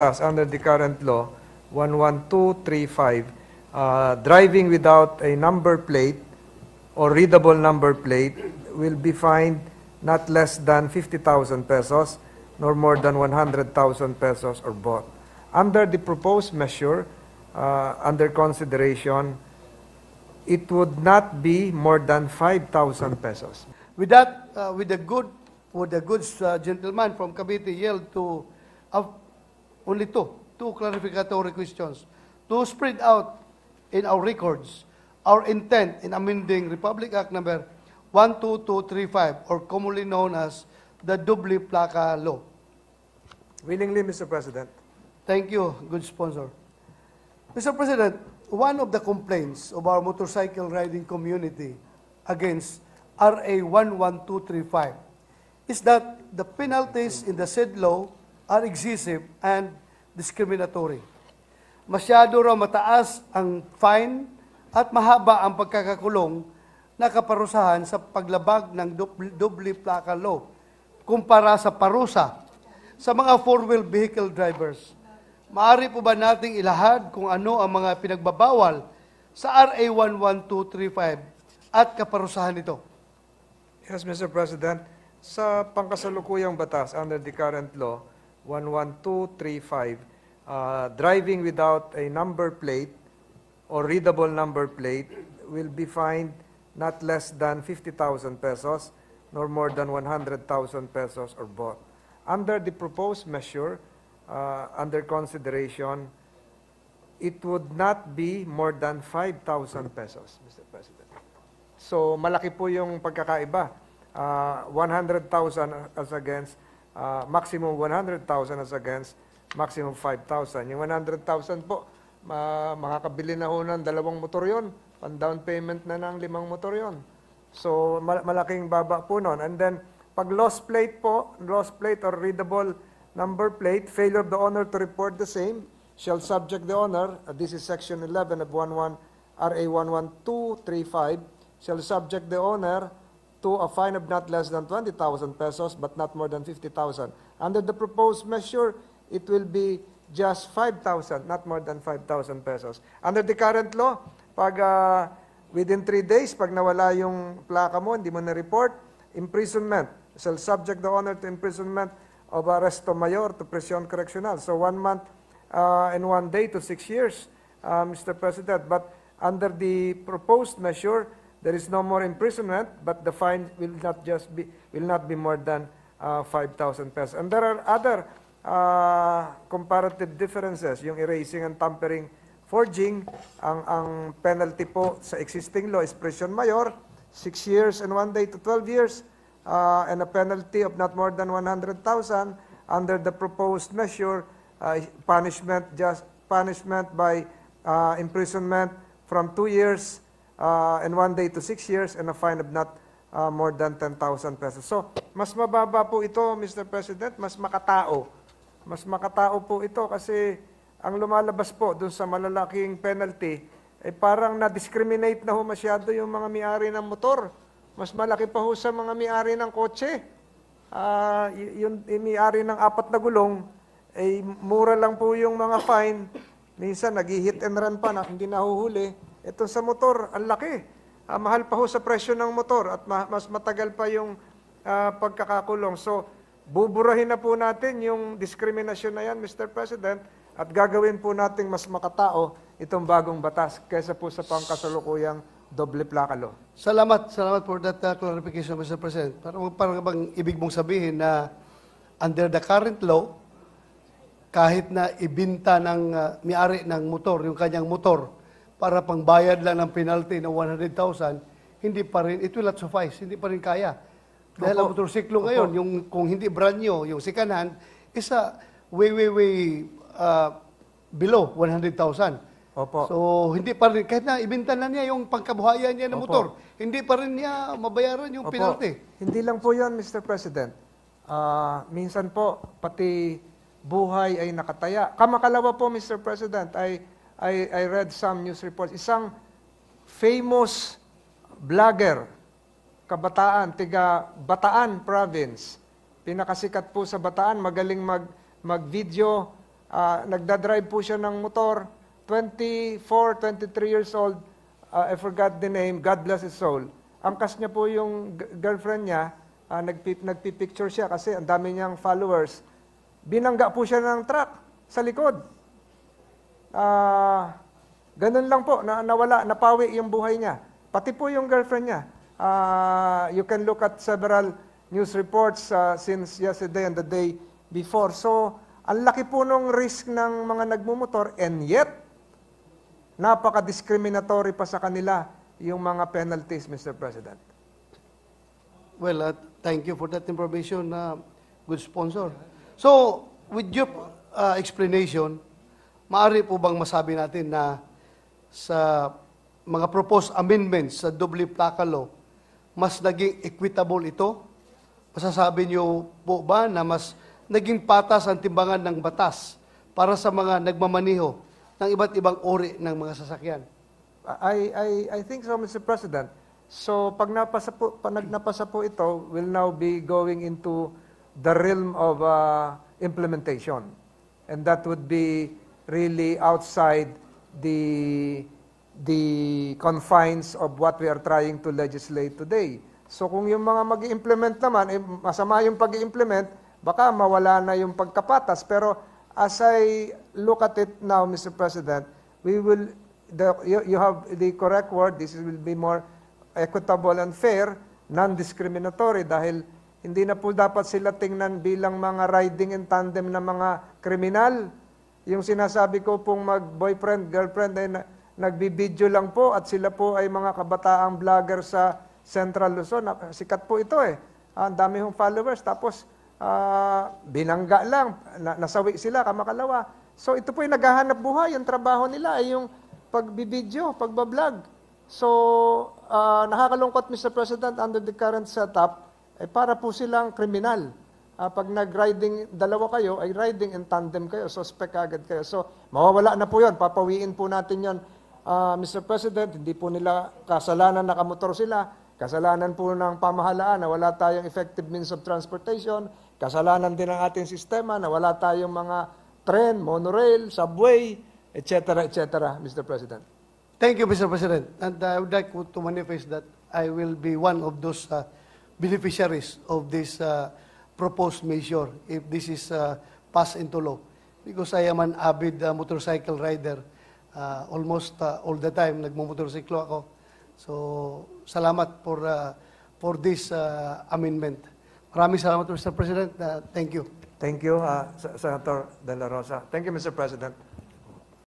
us under the current law, 11235, uh, driving without a number plate or readable number plate will be fined not less than 50,000 pesos nor more than 100,000 pesos or both. Under the proposed measure uh, under consideration, it would not be more than 5,000 pesos. With that, uh, with the good, with the good uh, gentleman from Cavite yelled to uh, Only two. Two clarificatory questions. To spread out in our records our intent in amending Republic Act number 12235 or commonly known as the Dubli Placa Law. Willingly, Mr. President. Thank you, good sponsor. Mr. President, one of the complaints of our motorcycle riding community against RA 11235 is that the penalties in the said law are excessive and discriminatory. Masyado raw mataas ang fine at mahaba ang pagkakakulong na kaparusahan sa paglabag ng doble plaka law kumpara sa parusa sa mga four-wheel vehicle drivers. Maari po ba nating ilahad kung ano ang mga pinagbabawal sa RA 11235 at kaparusahan nito? Yes, Mr. President. Sa pangkasalukuyang batas under the current law, 11235, uh, driving without a number plate or readable number plate will be fined not less than 50,000 pesos nor more than 100,000 pesos or both. Under the proposed measure uh, under consideration, it would not be more than 5,000 pesos, Mr. President. So malaki po yung pagkakaiba. Uh, 100,000 as against Ah, maximum 100,000 as against maximum 5,000. Yung 100,000 po, uh, makakabili na ho ng dalawang motor yon, pang down payment na ng limang motor yon. So mal- malaking baba po noon. And then pag lost plate po, lost plate or readable number plate, failure of the owner to report the same shall subject the owner, uh, this is section 11 of 11 RA 11235, shall subject the owner to a fine of not less than 20,000 pesos but not more than 50,000. Under the proposed measure, it will be just 5,000, not more than 5,000 pesos. Under the current law, pag uh, within 3 days, pag nawala yung plaka mo, hindi mo na-report, imprisonment. Shall subject the owner to imprisonment of arresto mayor to prison correctional. So one month uh, and one day to six years, uh, Mr. President. But under the proposed measure, there is no more imprisonment, but the fine will not just be will not be more than uh, 5,000 pesos. And there are other uh, comparative differences, yung erasing and tampering, forging, ang, ang penalty po sa existing law is prison mayor, 6 years and 1 day to 12 years, uh, and a penalty of not more than 100,000 under the proposed measure, uh, punishment just punishment by uh, imprisonment from 2 years uh, and one day to 6 years and a fine of not uh, more than 10,000 pesos. So, mas mababa po ito, Mr. President, mas makatao. Mas makatao po ito kasi ang lumalabas po dun sa malalaking penalty, ay parang na-discriminate na ho masyado yung mga may-ari ng motor. Mas malaki pa ho sa mga may-ari ng kotse. Uh, ah, yung, yung may-ari ng apat na gulong, ay mura lang po yung mga fine. Minsan, nag-hit and run pa na, hindi nahuhuli. Ito sa motor, ang laki. Uh, mahal pa ho sa presyo ng motor at ma- mas matagal pa yung uh, pagkakakulong. So, buburahin na po natin yung diskriminasyon na yan, Mr. President, at gagawin po natin mas makatao itong bagong batas kaysa po sa pangkasalukuyang doble plakalo. Salamat, salamat for that uh, clarification, Mr. President. Parang, parang bang ibig mong sabihin na under the current law, kahit na ibinta ng uh, may-ari ng motor, yung kanyang motor, para pangbayad lang ng penalty na 100,000, hindi pa rin, it will not suffice, hindi pa rin kaya. Dahil ang motorsiklo ngayon, yung, kung hindi brand new, yung second hand, isa way, way, way uh, below 100,000. Opo. So, hindi pa rin, kahit na ibinta na niya yung pangkabuhayan niya ng Opo. motor, hindi pa rin niya mabayaran yung Opo. penalty. Hindi lang po yon Mr. President. Uh, minsan po, pati buhay ay nakataya. Kamakalawa po, Mr. President, ay I, I read some news reports. Isang famous vlogger, kabataan, tiga Bataan province. Pinakasikat po sa Bataan, magaling mag, mag-video. Uh, nagdadrive po siya ng motor. 24, 23 years old. Uh, I forgot the name. God bless his soul. Angkas niya po yung girlfriend niya. Uh, ah, nagpip, nagpipicture siya kasi ang dami niyang followers. Binangga po siya ng truck sa likod. Uh, Ganun lang po, na, nawala, napawi yung buhay niya. Pati po yung girlfriend niya. Uh, you can look at several news reports uh, since yesterday and the day before. So, ang laki po nung risk ng mga nagmumotor and yet, napaka-discriminatory pa sa kanila yung mga penalties, Mr. President. Well, uh, thank you for that information, uh, good sponsor. So, with your uh, explanation, maaari po bang masabi natin na sa mga proposed amendments sa double plaka law, mas naging equitable ito? Masasabi niyo po ba na mas naging patas ang timbangan ng batas para sa mga nagmamaniho ng iba't ibang ori ng mga sasakyan? I, I, I think so, Mr. President. So, pag napasa po, pag napasa po ito, will now be going into the realm of uh, implementation. And that would be really outside the, the confines of what we are trying to legislate today. So kung yung mga mag implement naman, eh, masama yung pag implement baka mawala na yung pagkapatas. Pero as I look at it now, Mr. President, we will, the, you, you have the correct word, this will be more equitable and fair, non-discriminatory dahil hindi na po dapat sila tingnan bilang mga riding in tandem na mga kriminal yung sinasabi ko pong mag-boyfriend, girlfriend ay na, nagbibideo lang po at sila po ay mga kabataang vlogger sa Central Luzon. Ah, sikat po ito eh. Ah, ang dami hong followers. Tapos ah, binangga lang, na, nasawi sila kamakalawa. So ito po yung naghahanap buhay. Ang trabaho nila ay yung pagbibideo, pagbablog. So ah, nakakalungkot Mr. President under the current setup, eh, para po silang kriminal uh, pag nag-riding, dalawa kayo, ay riding in tandem kayo, suspect agad kayo. So, mawawala na po yun, papawiin po natin yun. Uh, ah, Mr. President, hindi po nila kasalanan na nakamotor sila, kasalanan po ng pamahalaan na wala tayong effective means of transportation, kasalanan din ng ating sistema na wala tayong mga tren, monorail, subway, etc., etc., Mr. President. Thank you, Mr. President. And uh, I would like to manifest that I will be one of those uh, beneficiaries of this uh, proposed measure if this is uh, passed into law. Because I am an avid uh, motorcycle rider. Uh, almost uh, all the time, nagmumotorsiklo ako. So, salamat for, uh, for this uh, amendment. Maraming salamat, Mr. President. Uh, thank you. Thank you, uh, Senator De La Rosa. Thank you, Mr. President.